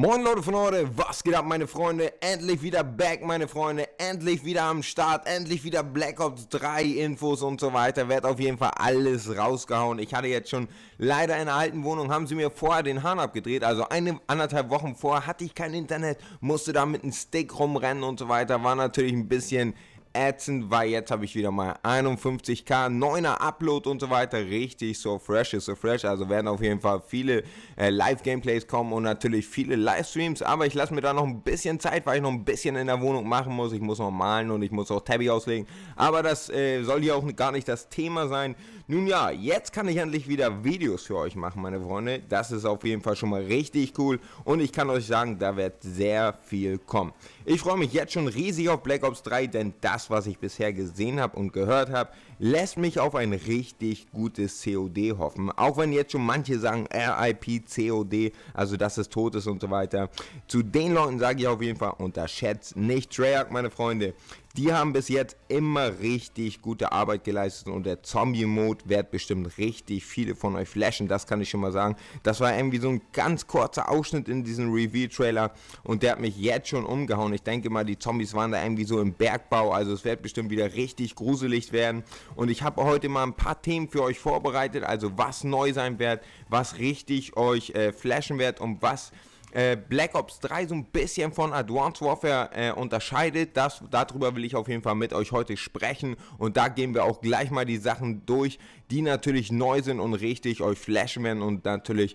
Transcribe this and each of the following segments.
Moin Leute von heute, was geht ab meine Freunde? Endlich wieder back meine Freunde, endlich wieder am Start, endlich wieder Black Ops 3 Infos und so weiter. Werd auf jeden Fall alles rausgehauen. Ich hatte jetzt schon leider in der alten Wohnung, haben sie mir vorher den Hahn abgedreht. Also eine, anderthalb Wochen vorher hatte ich kein Internet, musste da mit einem Stick rumrennen und so weiter. War natürlich ein bisschen ätzend, weil jetzt habe ich wieder mal 51k, 9er Upload und so weiter. Richtig so fresh ist so fresh. Also werden auf jeden Fall viele äh, Live-Gameplays kommen und natürlich viele Livestreams. Aber ich lasse mir da noch ein bisschen Zeit, weil ich noch ein bisschen in der Wohnung machen muss. Ich muss noch malen und ich muss auch Tabby auslegen. Aber das äh, soll hier auch gar nicht das Thema sein. Nun ja, jetzt kann ich endlich wieder Videos für euch machen, meine Freunde. Das ist auf jeden Fall schon mal richtig cool und ich kann euch sagen, da wird sehr viel kommen. Ich freue mich jetzt schon riesig auf Black Ops 3, denn das, was ich bisher gesehen habe und gehört habe, lässt mich auf ein richtig gutes COD hoffen. Auch wenn jetzt schon manche sagen, RIP COD, also dass es tot ist und so weiter. Zu den Leuten sage ich auf jeden Fall, unterschätzt nicht Treyarch, meine Freunde. Die haben bis jetzt immer richtig gute Arbeit geleistet und der Zombie-Mode wird bestimmt richtig viele von euch flashen, das kann ich schon mal sagen. Das war irgendwie so ein ganz kurzer Ausschnitt in diesem Reveal-Trailer und der hat mich jetzt schon umgehauen. Ich denke mal, die Zombies waren da irgendwie so im Bergbau, also es wird bestimmt wieder richtig gruselig werden. Und ich habe heute mal ein paar Themen für euch vorbereitet, also was neu sein wird, was richtig euch äh, flashen wird und was äh, Black Ops 3 so ein bisschen von Advanced Warfare äh, unterscheidet. Das, darüber will ich auf jeden Fall mit euch heute sprechen und da gehen wir auch gleich mal die Sachen durch, die natürlich neu sind und richtig euch flashen werden und natürlich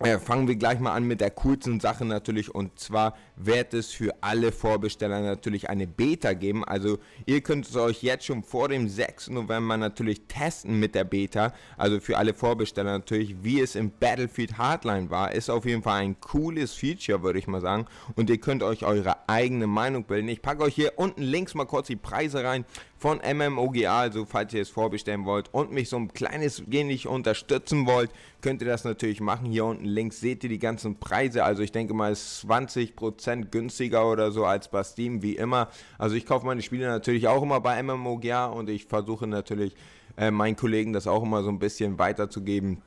äh, fangen wir gleich mal an mit der coolsten Sache natürlich und zwar wird es für alle Vorbesteller natürlich eine Beta geben. Also ihr könnt es euch jetzt schon vor dem 6. November natürlich testen mit der Beta. Also für alle Vorbesteller natürlich, wie es im Battlefield Hardline war. Ist auf jeden Fall ein cooles Feature, würde ich mal sagen. Und ihr könnt euch eure eigene Meinung bilden. Ich packe euch hier unten links mal kurz die Preise rein von MMOGA, also falls ihr es vorbestellen wollt und mich so ein kleines wenig unterstützen wollt, könnt ihr das natürlich machen. Hier unten links seht ihr die ganzen Preise, also ich denke mal 20% Prozent günstiger oder so als bei Steam, wie immer. Also ich kaufe meine Spiele natürlich auch immer bei MMOGA und ich versuche natürlich äh, meinen Kollegen das auch immer so ein bisschen weiterzugeben.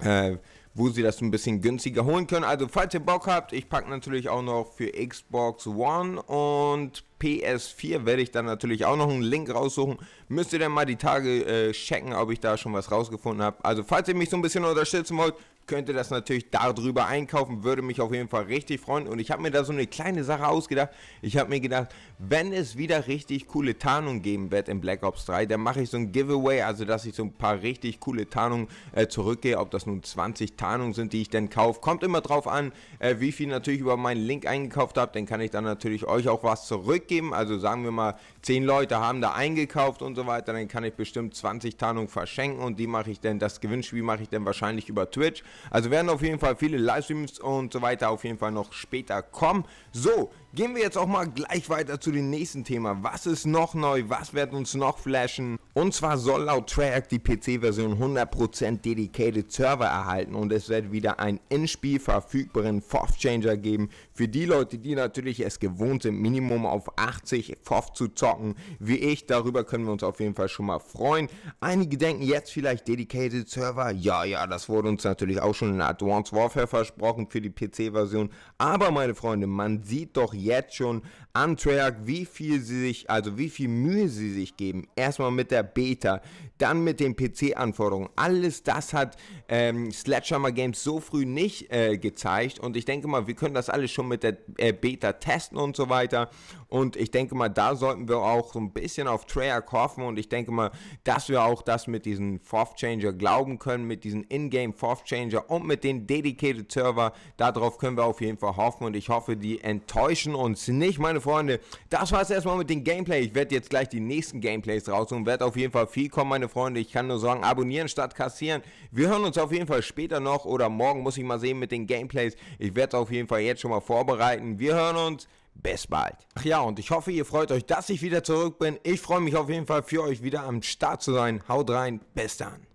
Äh, wo sie das ein bisschen günstiger holen können. Also falls ihr Bock habt, ich packe natürlich auch noch für Xbox One und PS4 werde ich dann natürlich auch noch einen Link raussuchen. Müsst ihr dann mal die Tage äh, checken, ob ich da schon was rausgefunden habe. Also falls ihr mich so ein bisschen unterstützen wollt, könnte das natürlich darüber einkaufen, würde mich auf jeden Fall richtig freuen. Und ich habe mir da so eine kleine Sache ausgedacht. Ich habe mir gedacht, wenn es wieder richtig coole Tarnungen geben wird in Black Ops 3, dann mache ich so ein Giveaway, also dass ich so ein paar richtig coole Tarnungen äh, zurückgehe. Ob das nun 20 Tarnungen sind, die ich denn kaufe, kommt immer drauf an, äh, wie viel natürlich über meinen Link eingekauft habt. Dann kann ich dann natürlich euch auch was zurückgeben. Also sagen wir mal, 10 Leute haben da eingekauft und so weiter, dann kann ich bestimmt 20 Tarnungen verschenken und die mache ich dann, das Gewinnspiel mache ich dann wahrscheinlich über Twitch. Also werden auf jeden Fall viele Livestreams und so weiter auf jeden Fall noch später kommen. So, gehen wir jetzt auch mal gleich weiter zu dem nächsten Thema. Was ist noch neu? Was wird uns noch flashen? Und zwar soll laut Treyarch die PC-Version 100% Dedicated Server erhalten und es wird wieder einen in Spiel verfügbaren FOV Changer geben. Für die Leute, die natürlich es gewohnt sind, Minimum auf 80 FOV zu zocken, wie ich, darüber können wir uns auf jeden Fall schon mal freuen. Einige denken jetzt vielleicht Dedicated Server, ja, ja, das wurde uns natürlich auch schon in Advanced Warfare versprochen für die PC-Version. Aber meine Freunde, man sieht doch jetzt schon an Treyarch, wie viel sie sich, also wie viel Mühe sie sich geben. Erstmal mit der Beta, dann mit den PC-Anforderungen. Alles das hat ähm, Sledgehammer Games so früh nicht äh, gezeigt. Und ich denke mal, wir können das alles schon mit der äh, Beta testen und so weiter. Und ich denke mal, da sollten wir auch so ein bisschen auf Treyarch hoffen. Und ich denke mal, dass wir auch das mit diesen Fourth Changer glauben können, mit diesen Ingame Fourth Changer. Messenger und mit den Dedicated Server. Darauf können wir auf jeden Fall hoffen und ich hoffe, die enttäuschen uns nicht, meine Freunde. Das war es erstmal mit dem Gameplay. Ich werde jetzt gleich die nächsten Gameplays und werde auf jeden Fall viel kommen, meine Freunde. Ich kann nur sagen, abonnieren statt kassieren. Wir hören uns auf jeden Fall später noch oder morgen muss ich mal sehen mit den Gameplays. Ich werde es auf jeden Fall jetzt schon mal vorbereiten. Wir hören uns. Bis bald. Ach ja, und ich hoffe, ihr freut euch, dass ich wieder zurück bin. Ich freue mich auf jeden Fall für euch wieder am Start zu sein. Haut rein, bis dann.